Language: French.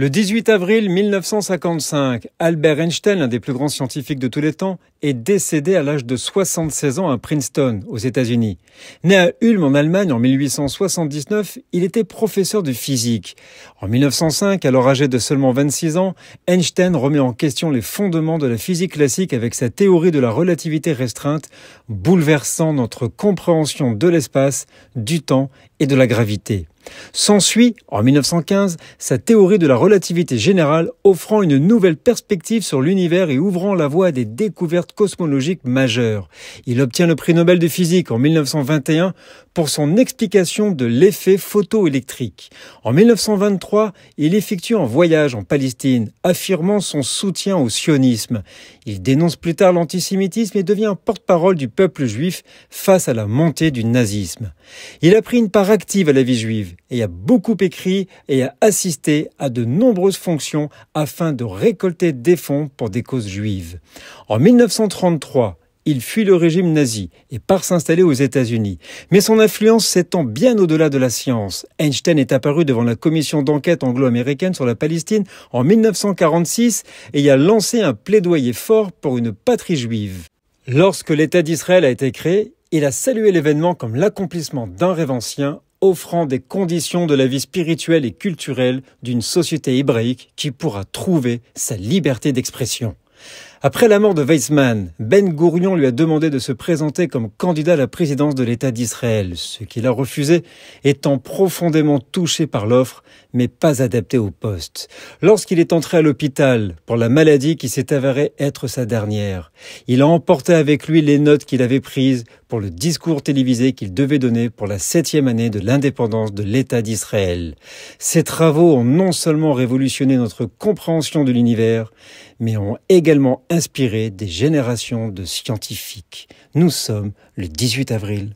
Le 18 avril 1955, Albert Einstein, l'un des plus grands scientifiques de tous les temps, est décédé à l'âge de 76 ans à Princeton, aux États-Unis. Né à Ulm en Allemagne en 1879, il était professeur de physique. En 1905, alors âgé de seulement 26 ans, Einstein remet en question les fondements de la physique classique avec sa théorie de la relativité restreinte, bouleversant notre compréhension de l'espace, du temps et de la gravité. S'ensuit, en 1915, sa théorie de la relativité générale offrant une nouvelle perspective sur l'univers et ouvrant la voie à des découvertes cosmologiques majeures. Il obtient le prix Nobel de physique en 1921 pour son explication de l'effet photoélectrique. En 1923, il effectue un voyage en Palestine, affirmant son soutien au sionisme. Il dénonce plus tard l'antisémitisme et devient porte-parole du peuple juif face à la montée du nazisme. Il a pris une part active à la vie juive et a beaucoup écrit et a assisté à de nombreuses fonctions afin de récolter des fonds pour des causes juives. En 1933, il fuit le régime nazi et part s'installer aux États-Unis. Mais son influence s'étend bien au-delà de la science. Einstein est apparu devant la commission d'enquête anglo-américaine sur la Palestine en 1946 et a lancé un plaidoyer fort pour une patrie juive. Lorsque l'État d'Israël a été créé, il a salué l'événement comme l'accomplissement d'un rêve ancien offrant des conditions de la vie spirituelle et culturelle d'une société hébraïque qui pourra trouver sa liberté d'expression. Après la mort de Weizmann, Ben Gourion lui a demandé de se présenter comme candidat à la présidence de l'État d'Israël, ce qu'il a refusé, étant profondément touché par l'offre, mais pas adapté au poste. Lorsqu'il est entré à l'hôpital pour la maladie qui s'est avérée être sa dernière, il a emporté avec lui les notes qu'il avait prises pour le discours télévisé qu'il devait donner pour la septième année de l'indépendance de l'État d'Israël. Ces travaux ont non seulement révolutionné notre compréhension de l'univers, mais ont également inspiré des générations de scientifiques. Nous sommes le 18 avril